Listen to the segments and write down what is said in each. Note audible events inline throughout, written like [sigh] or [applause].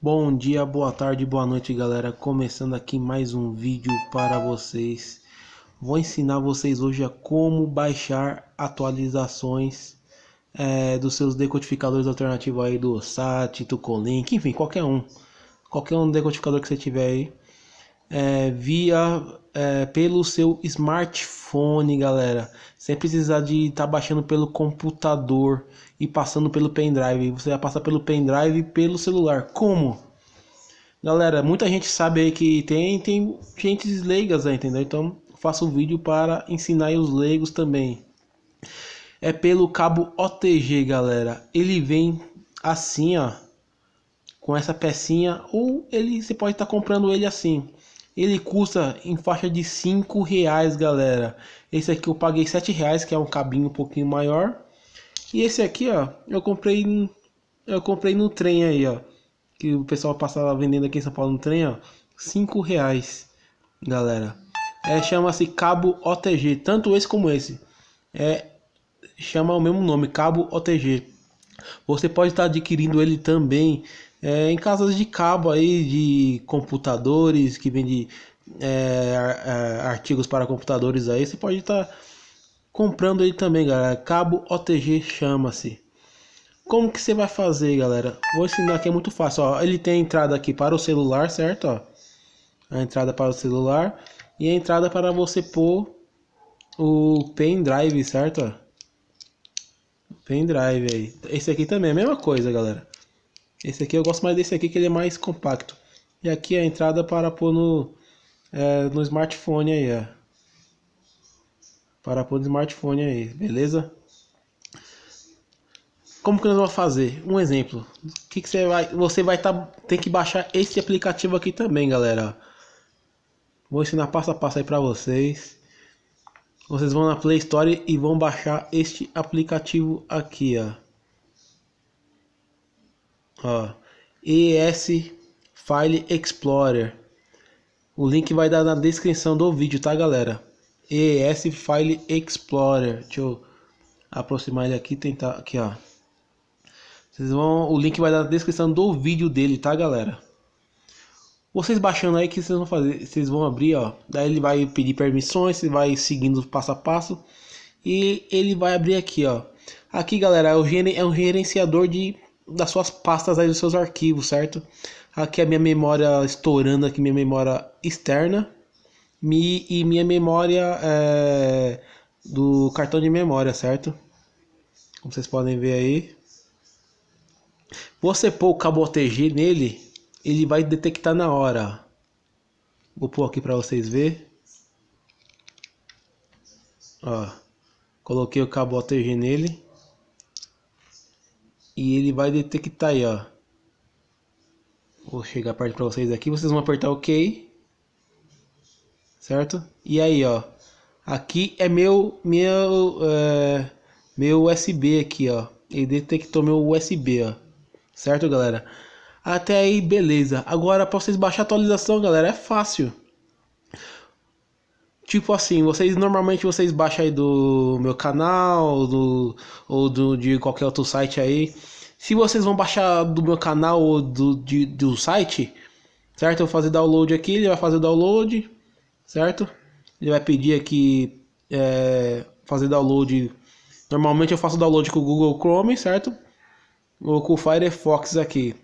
Bom dia, boa tarde, boa noite galera, começando aqui mais um vídeo para vocês. Vou ensinar vocês hoje a como baixar atualizações é, dos seus decodificadores alternativos aí do SAT, Tucolink, enfim, qualquer um. Qualquer um decodificador que você tiver aí, é, via é, pelo seu smartphone, galera. Sem precisar de estar tá baixando pelo computador e passando pelo pendrive. Você vai passar pelo pendrive e pelo celular. Como? Galera, muita gente sabe aí que tem, tem gente leigas aí, entendeu? Então, faço um vídeo para ensinar os leigos também. É pelo cabo OTG, galera. Ele vem assim, ó. Com essa pecinha. Ou ele você pode estar tá comprando ele assim ele custa em faixa de 5 reais, galera. Esse aqui eu paguei 7 reais, que é um cabinho um pouquinho maior. E esse aqui, ó, eu comprei, eu comprei no trem aí, ó. Que o pessoal passava vendendo aqui em São Paulo no trem, ó. 5 reais, galera. É, Chama-se cabo OTG, tanto esse como esse. É, chama o mesmo nome, cabo OTG. Você pode estar adquirindo ele também é, em casas de cabo aí, de computadores, que vende é, é artigos para computadores aí, você pode estar tá comprando ele também, galera. Cabo OTG chama-se. Como que você vai fazer, galera? Vou ensinar aqui, é muito fácil, ó. Ele tem a entrada aqui para o celular, certo? Ó. A entrada para o celular e a entrada para você pôr o pendrive, certo? Ó. Pendrive aí. Esse aqui também é a mesma coisa, galera. Esse aqui eu gosto mais desse aqui que ele é mais compacto. E aqui é a entrada para pôr no, é, no smartphone aí, ó. É. Para pôr no smartphone aí, beleza? Como que nós vamos fazer? Um exemplo. O que, que você vai... Você vai tá, tem que baixar esse aplicativo aqui também, galera. Vou ensinar passo a passo aí para vocês. Vocês vão na Play Store e vão baixar este aplicativo aqui, ó ó, ES File Explorer. O link vai dar na descrição do vídeo, tá, galera? ES File Explorer. Deixa eu aproximar ele aqui, tentar aqui, ó. Vocês vão, o link vai dar na descrição do vídeo dele, tá, galera? Vocês baixando aí que vocês vão fazer, vocês vão abrir, ó. Daí ele vai pedir permissões, você vai seguindo passo a passo e ele vai abrir aqui, ó. Aqui, galera, é um gerenciador de das suas pastas aí dos seus arquivos, certo? Aqui a minha memória estourando aqui minha memória externa me e minha memória é, do cartão de memória, certo? Como vocês podem ver aí. Você pôr o cabo OTG nele, ele vai detectar na hora. Vou pôr aqui para vocês ver. Ó, coloquei o cabo OTG nele e ele vai detectar aí, ó. Vou chegar perto para vocês aqui, vocês vão apertar OK. Certo? E aí, ó. Aqui é meu meu é, meu USB aqui, ó. Ele detectou meu USB, ó. Certo, galera? Até aí, beleza. Agora, para vocês baixar a atualização, galera, é fácil. Tipo assim, vocês normalmente vocês baixam aí do meu canal, do ou do, de qualquer outro site aí. Se vocês vão baixar do meu canal ou do, de, do site, certo? Eu vou fazer download aqui, ele vai fazer download, certo? Ele vai pedir aqui é, fazer download. Normalmente eu faço download com o Google Chrome, certo? Ou com o Firefox aqui.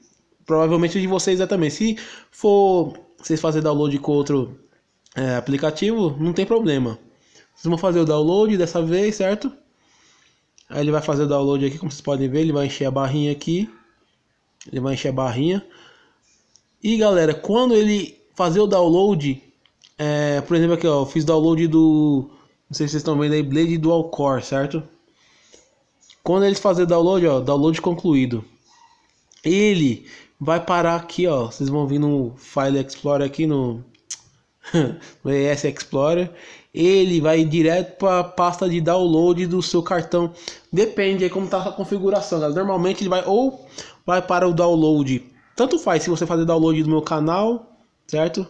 Provavelmente de vocês é também. Se for vocês fazer download com outro é, aplicativo, não tem problema. Vocês vão fazer o download dessa vez, certo? Aí ele vai fazer o download aqui, como vocês podem ver, ele vai encher a barrinha aqui. Ele vai encher a barrinha. E galera, quando ele fazer o download, é, por exemplo aqui ó, eu fiz download do, não sei se vocês estão vendo aí, Blade Dual Core, certo? Quando eles fazer o download, ó, download concluído. Ele vai parar aqui, ó, vocês vão vir no File Explorer aqui no no [laughs] ES Explorer, ele vai direto para a pasta de download do seu cartão. Depende aí como tá a configuração, galera. Normalmente ele vai ou vai para o download. Tanto faz se você fazer download do meu canal, certo?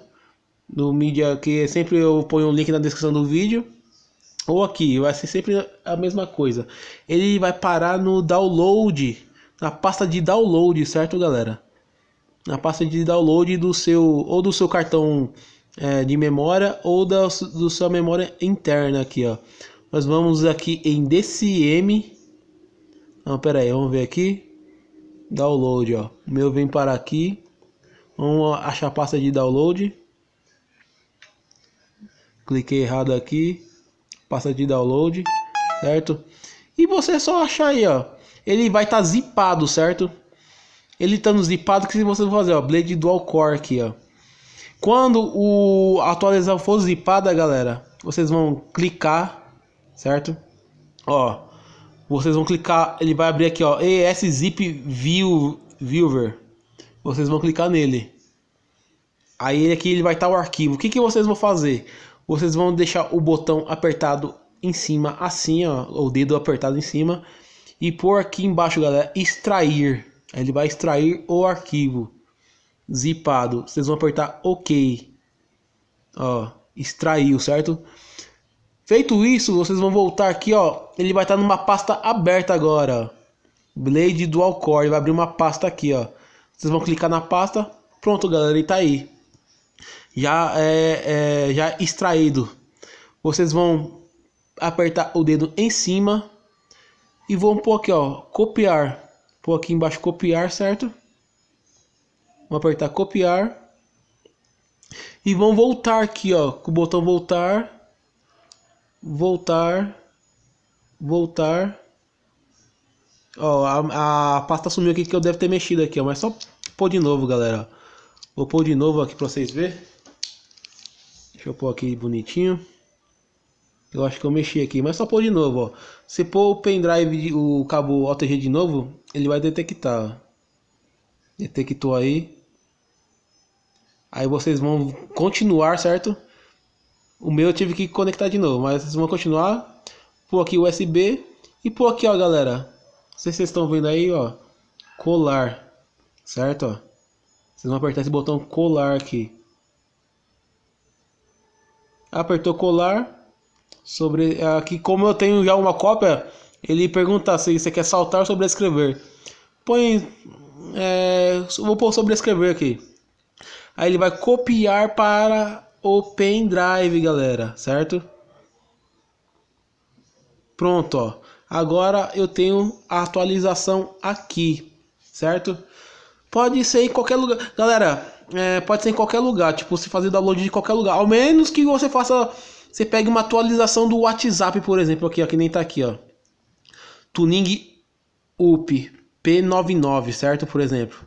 Do mídia que sempre eu ponho o um link na descrição do vídeo. Ou aqui, vai ser sempre a mesma coisa. Ele vai parar no download, na pasta de download, certo, galera? Na pasta de download do seu ou do seu cartão é, de memória ou da, do sua memória interna aqui, ó. Nós vamos aqui em DCM. Não, pera aí, vamos ver aqui. Download, ó. O meu vem para aqui. Vamos achar a pasta de download. Cliquei errado aqui. Pasta de download, certo? E você só achar aí, ó. Ele vai estar tá zipado, certo? Ele tá no zipado que se você fazer, ó, Blade Dual Core aqui, ó. Quando o atualizar for zipada, galera, vocês vão clicar, certo? Ó, vocês vão clicar, ele vai abrir aqui, ó, ES Zip View, Viewer. Vocês vão clicar nele. Aí ele aqui ele vai estar tá o arquivo. O que, que vocês vão fazer? Vocês vão deixar o botão apertado em cima, assim, ó, o dedo apertado em cima. E por aqui embaixo, galera, extrair. Ele vai extrair o arquivo zipado. Vocês vão apertar OK. Ó, extraiu, certo? Feito isso, vocês vão voltar aqui, ó. Ele vai estar tá numa pasta aberta agora. Blade Dual Core. Vai abrir uma pasta aqui, ó. Vocês vão clicar na pasta. Pronto, galera, ele tá aí. Já é, é já extraído. Vocês vão apertar o dedo em cima e vão pôr aqui, ó, copiar. Pôr aqui embaixo copiar, certo? Vamos apertar copiar. E vão voltar aqui, ó, com o botão voltar, voltar, voltar. Ó, a, a pasta sumiu aqui que eu devo ter mexido aqui, ó, mas só pôr de novo, galera. Vou pôr de novo aqui pra vocês verem. Deixa eu pôr aqui bonitinho. Eu acho que eu mexi aqui, mas só pôr de novo, ó. Se pôr o pendrive, o cabo OTG de novo, ele vai detectar, Detectou aí. Aí vocês vão continuar, certo? O meu eu tive que conectar de novo, mas vocês vão continuar. Pô, aqui USB e pô, aqui, ó, galera. Não sei se vocês estão vendo aí, ó. Colar, certo? Ó. Vocês vão apertar esse botão colar aqui. Apertou colar. Sobre é, aqui, como eu tenho já uma cópia, ele pergunta se você quer saltar ou sobrescrever. Põe. É, vou pôr sobrescrever aqui. Aí ele vai copiar para o pendrive, galera, certo? Pronto, ó. Agora eu tenho a atualização aqui, certo? Pode ser em qualquer lugar. Galera, é, pode ser em qualquer lugar. Tipo, você fazer download de qualquer lugar. Ao menos que você faça. Você pegue uma atualização do WhatsApp, por exemplo, aqui, ó, que nem tá aqui, ó. Tuning UP P99, certo? Por exemplo.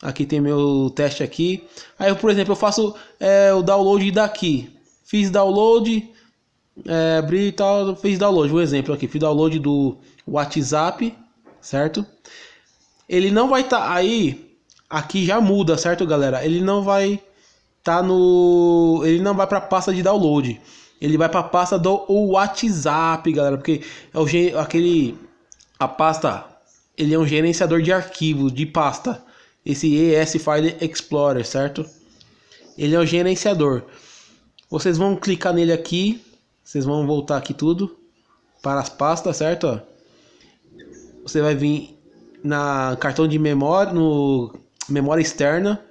Aqui tem meu teste aqui. Aí, por exemplo, eu faço é, o download daqui. Fiz download, é, abri e tal, fiz download. Um exemplo aqui, fiz download do WhatsApp, certo? Ele não vai estar tá aí, aqui já muda, certo, galera? Ele não vai tá no, ele não vai para pasta de download. Ele vai para pasta do WhatsApp, galera, porque é o aquele a pasta, ele é um gerenciador de arquivos de pasta esse ES File Explorer, certo? Ele é o gerenciador. Vocês vão clicar nele aqui, vocês vão voltar aqui tudo para as pastas, certo? Você vai vir na cartão de memória, no memória externa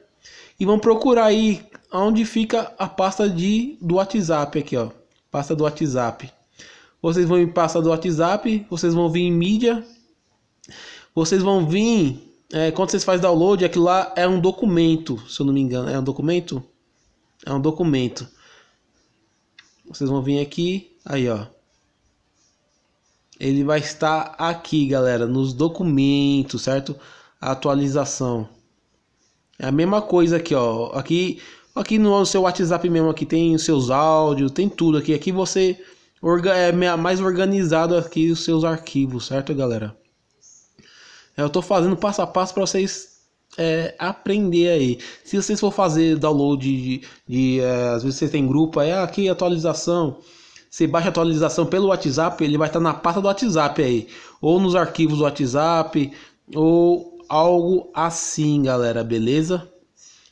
e vão procurar aí onde fica a pasta de do WhatsApp aqui, ó. Pasta do WhatsApp. Vocês vão em pasta do WhatsApp, vocês vão vir em mídia. Vocês vão vir é, quando vocês fazem download, aquilo lá é um documento, se eu não me engano. É um documento? É um documento. Vocês vão vir aqui, aí ó. Ele vai estar aqui, galera, nos documentos, certo? atualização. É a mesma coisa aqui, ó. Aqui, aqui no seu WhatsApp mesmo aqui tem os seus áudios, tem tudo aqui. Aqui você é mais organizado aqui os seus arquivos, certo, galera? É, eu estou fazendo passo a passo para vocês é, aprender aí. Se vocês for fazer download de, de é, às vezes vocês têm grupo aí, ah, aqui atualização. Você baixa a atualização pelo WhatsApp, ele vai estar tá na pasta do WhatsApp aí, ou nos arquivos do WhatsApp, ou algo assim, galera, beleza?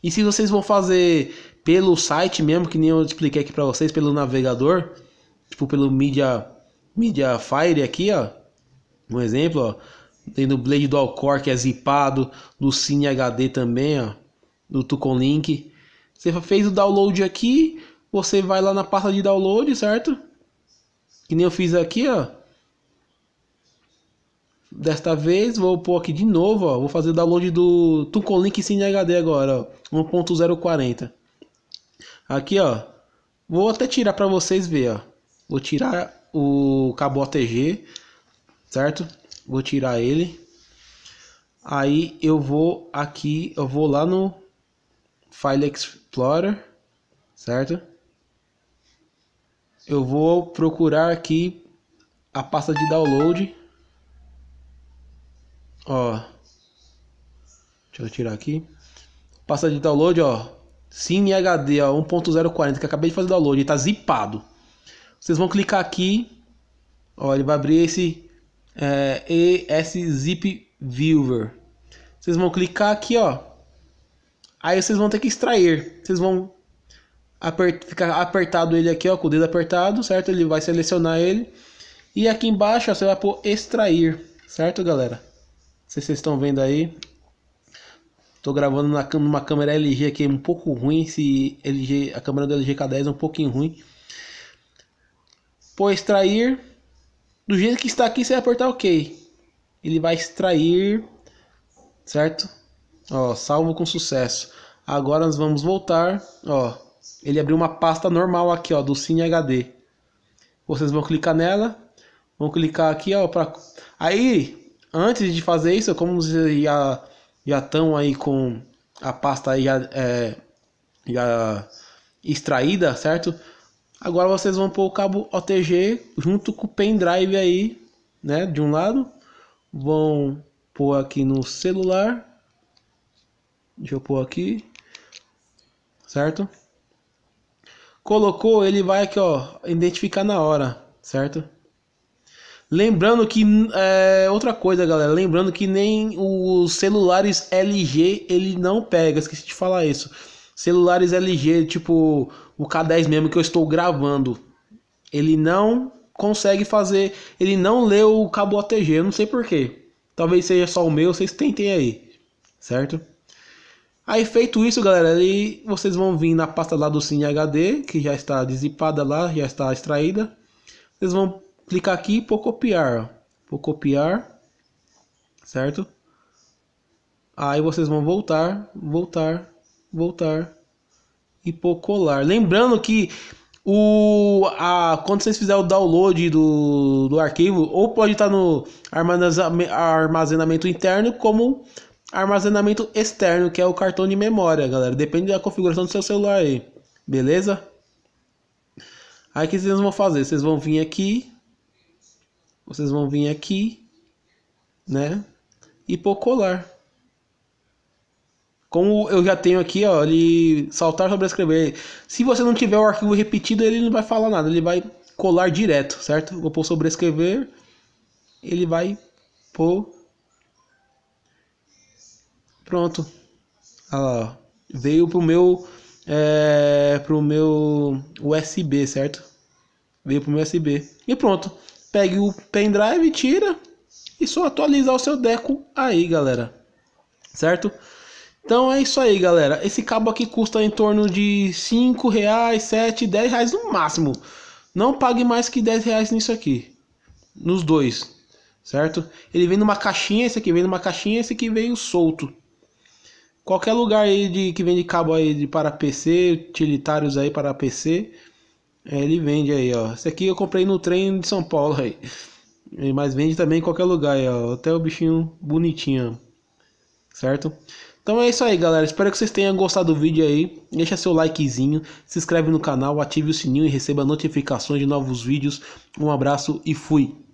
E se vocês vão fazer pelo site mesmo, que nem eu expliquei aqui para vocês, pelo navegador, tipo pelo Media, Media Fire aqui, ó. Um exemplo, ó. Tem no Blade do Alcor, que é zipado. No Cine HD também, ó. No Tucon Link. Você fez o download aqui. Você vai lá na pasta de download, certo? Que nem eu fiz aqui, ó. Desta vez, vou pôr aqui de novo, ó. Vou fazer o download do Tucon Link Cine HD agora, ó. 1.040. Aqui, ó. Vou até tirar para vocês ver, ó. Vou tirar o cabo OTG, certo? Vou tirar ele. Aí eu vou aqui, eu vou lá no File Explorer, certo? Eu vou procurar aqui a pasta de download. Ó. Deixa eu tirar aqui. Pasta de download, ó. CineHD, ó, 1.040, que acabei de fazer download, ele tá zipado. Vocês vão clicar aqui, ó, ele vai abrir esse é, ES Zip Viewer. Vocês vão clicar aqui, ó. Aí vocês vão ter que extrair. Vocês vão ficar apertado ele aqui, ó, com o dedo apertado, certo? Ele vai selecionar ele. E aqui embaixo, ó, você vai pôr extrair, certo, galera? Não sei se vocês estão vendo aí. Tô gravando na, numa câmera LG aqui, um pouco ruim. Se LG, a câmera do LG K10 é um pouquinho ruim. Pôr extrair do jeito que está aqui, você vai apertar OK. Ele vai extrair, certo? Ó, salvo com sucesso. Agora nós vamos voltar, ó. Ele abriu uma pasta normal aqui, ó, do Cine HD. Vocês vão clicar nela, vão clicar aqui, ó, para Aí, antes de fazer isso, como vocês já já estão aí com a pasta aí já, é, já extraída, certo? Agora vocês vão pôr o cabo OTG junto com o pendrive aí, né? De um lado. Vão pôr aqui no celular. Deixa eu pôr aqui. Certo? Colocou, ele vai aqui, ó. Identificar na hora, certo? Lembrando que é, outra coisa, galera, lembrando que nem os celulares LG ele não pega, esqueci de falar isso. Celulares LG, tipo o K10 mesmo que eu estou gravando, ele não consegue fazer, ele não lê o cabo OTG, eu não sei porquê. Talvez seja só o meu, vocês tentem aí, certo? Aí feito isso, galera, aí vocês vão vir na pasta lá do Cine HD, que já está dissipada lá, já está extraída. Vocês vão clicar aqui por copiar, por copiar, certo? Aí vocês vão voltar, voltar, voltar e pôr colar. Lembrando que o a quando vocês fizerem o download do, do arquivo, ou pode estar no armazenamento interno, como armazenamento externo, que é o cartão de memória, galera. Depende da configuração do seu celular aí, beleza? Aí que vocês vão fazer? Vocês vão vir aqui, vocês vão vir aqui, né? E pôr colar. Como eu já tenho aqui, ó, ele saltar sobre escrever. Se você não tiver o arquivo repetido, ele não vai falar nada, ele vai colar direto, certo? Vou pôr sobre escrever, ele vai pôr. Pronto. Olha lá, ó. Veio pro meu é, pro meu USB, certo? Veio pro meu USB. E pronto. Pegue o pendrive, tira e só atualizar o seu deco aí, galera. Certo? Então é isso aí, galera. Esse cabo aqui custa em torno de 5 reais, 7, 10 reais no máximo. Não pague mais que 10 reais nisso aqui. Nos dois, certo? Ele vem numa caixinha, esse aqui vem numa caixinha, esse aqui veio solto. Qualquer lugar aí de, que vende cabo aí de para PC, utilitários aí para PC, é, ele vende aí, ó. Esse aqui eu comprei no trem de São Paulo [laughs] aí. Mas vende também em qualquer lugar aí, ó. Até o bichinho bonitinho, certo? Então é isso aí, galera. Espero que vocês tenham gostado do vídeo aí. Deixa seu likezinho, se inscreve no canal, ative o sininho e receba notificações de novos vídeos. Um abraço e fui!